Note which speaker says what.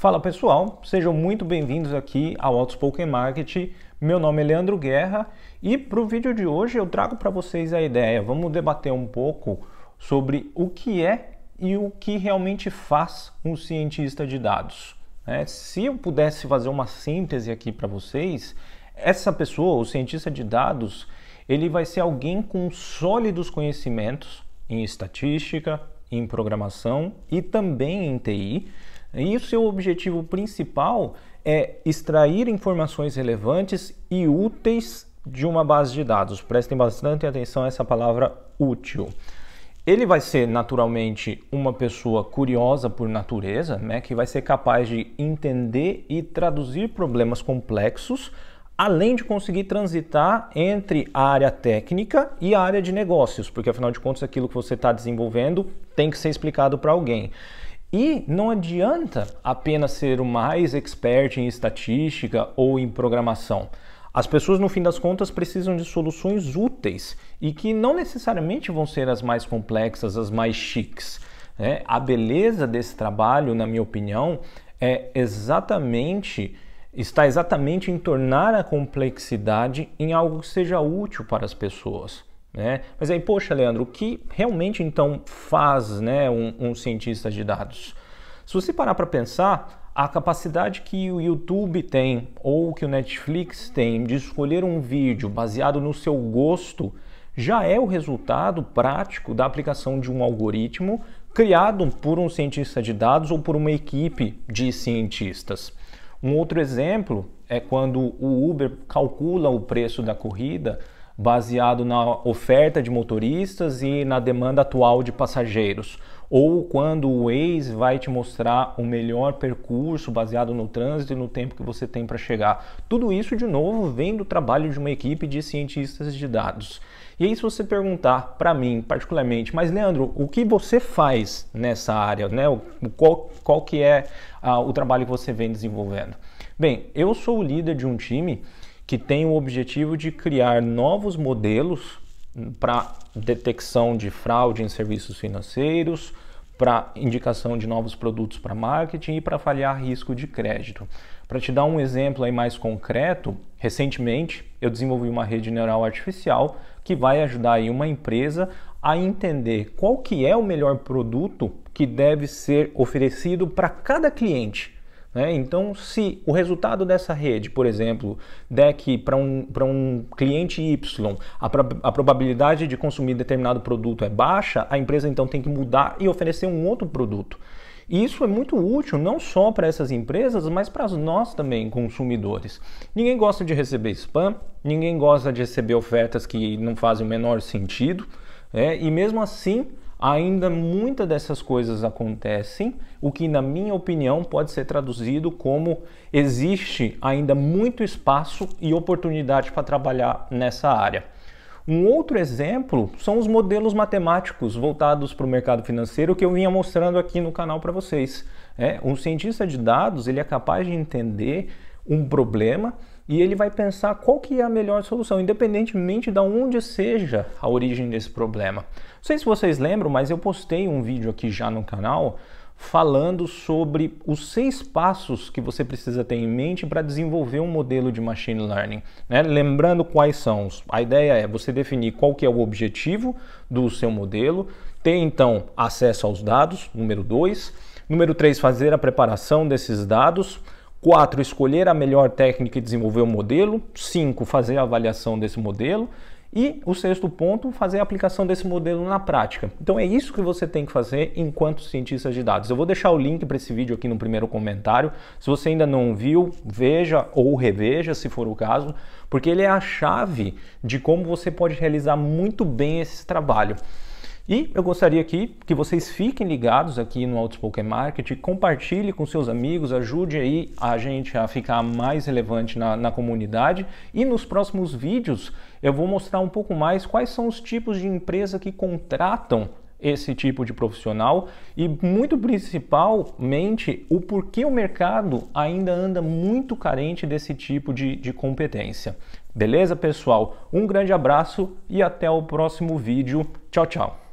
Speaker 1: Fala pessoal, sejam muito bem-vindos aqui ao Outspoken Marketing. Meu nome é Leandro Guerra e para o vídeo de hoje eu trago para vocês a ideia. Vamos debater um pouco sobre o que é e o que realmente faz um cientista de dados. É, se eu pudesse fazer uma síntese aqui para vocês, essa pessoa, o cientista de dados, ele vai ser alguém com sólidos conhecimentos em estatística, em programação e também em TI e o seu objetivo principal é extrair informações relevantes e úteis de uma base de dados. Prestem bastante atenção a essa palavra útil. Ele vai ser naturalmente uma pessoa curiosa por natureza, né, que vai ser capaz de entender e traduzir problemas complexos, além de conseguir transitar entre a área técnica e a área de negócios, porque afinal de contas aquilo que você está desenvolvendo tem que ser explicado para alguém. E não adianta apenas ser o mais expert em estatística ou em programação. As pessoas, no fim das contas, precisam de soluções úteis e que não necessariamente vão ser as mais complexas, as mais chiques. Né? A beleza desse trabalho, na minha opinião, é exatamente está exatamente em tornar a complexidade em algo que seja útil para as pessoas. Né? Mas aí, poxa, Leandro, o que realmente então faz né, um, um cientista de dados? Se você parar para pensar, a capacidade que o YouTube tem ou que o Netflix tem de escolher um vídeo baseado no seu gosto já é o resultado prático da aplicação de um algoritmo criado por um cientista de dados ou por uma equipe de cientistas. Um outro exemplo é quando o Uber calcula o preço da corrida baseado na oferta de motoristas e na demanda atual de passageiros. Ou quando o Waze vai te mostrar o melhor percurso baseado no trânsito e no tempo que você tem para chegar. Tudo isso, de novo, vem do trabalho de uma equipe de cientistas de dados. E aí, se você perguntar para mim, particularmente, mas Leandro, o que você faz nessa área? Né? Qual, qual que é ah, o trabalho que você vem desenvolvendo? Bem, eu sou o líder de um time que tem o objetivo de criar novos modelos para detecção de fraude em serviços financeiros, para indicação de novos produtos para marketing e para falhar risco de crédito. Para te dar um exemplo aí mais concreto, recentemente eu desenvolvi uma rede neural artificial que vai ajudar aí uma empresa a entender qual que é o melhor produto que deve ser oferecido para cada cliente né? Então, se o resultado dessa rede, por exemplo, der que para um, um cliente Y a, pro, a probabilidade de consumir determinado produto é baixa, a empresa então tem que mudar e oferecer um outro produto. E isso é muito útil não só para essas empresas, mas para nós também, consumidores. Ninguém gosta de receber spam, ninguém gosta de receber ofertas que não fazem o menor sentido, né? e mesmo assim Ainda muitas dessas coisas acontecem, o que, na minha opinião, pode ser traduzido como existe ainda muito espaço e oportunidade para trabalhar nessa área. Um outro exemplo são os modelos matemáticos voltados para o mercado financeiro que eu vinha mostrando aqui no canal para vocês. É, um cientista de dados ele é capaz de entender um problema e ele vai pensar qual que é a melhor solução, independentemente de onde seja a origem desse problema. Não sei se vocês lembram, mas eu postei um vídeo aqui já no canal falando sobre os seis passos que você precisa ter em mente para desenvolver um modelo de machine learning. Né? Lembrando quais são. A ideia é você definir qual que é o objetivo do seu modelo, ter então acesso aos dados, número dois. Número três, fazer a preparação desses dados. 4. Escolher a melhor técnica e desenvolver o modelo. 5. Fazer a avaliação desse modelo. E o sexto ponto, fazer a aplicação desse modelo na prática. Então é isso que você tem que fazer enquanto cientista de dados. Eu vou deixar o link para esse vídeo aqui no primeiro comentário. Se você ainda não viu, veja ou reveja se for o caso, porque ele é a chave de como você pode realizar muito bem esse trabalho. E eu gostaria aqui que vocês fiquem ligados aqui no Outspoken Market, compartilhe com seus amigos, ajude aí a gente a ficar mais relevante na, na comunidade. E nos próximos vídeos eu vou mostrar um pouco mais quais são os tipos de empresa que contratam esse tipo de profissional e muito principalmente o porquê o mercado ainda anda muito carente desse tipo de, de competência. Beleza, pessoal? Um grande abraço e até o próximo vídeo. Tchau, tchau!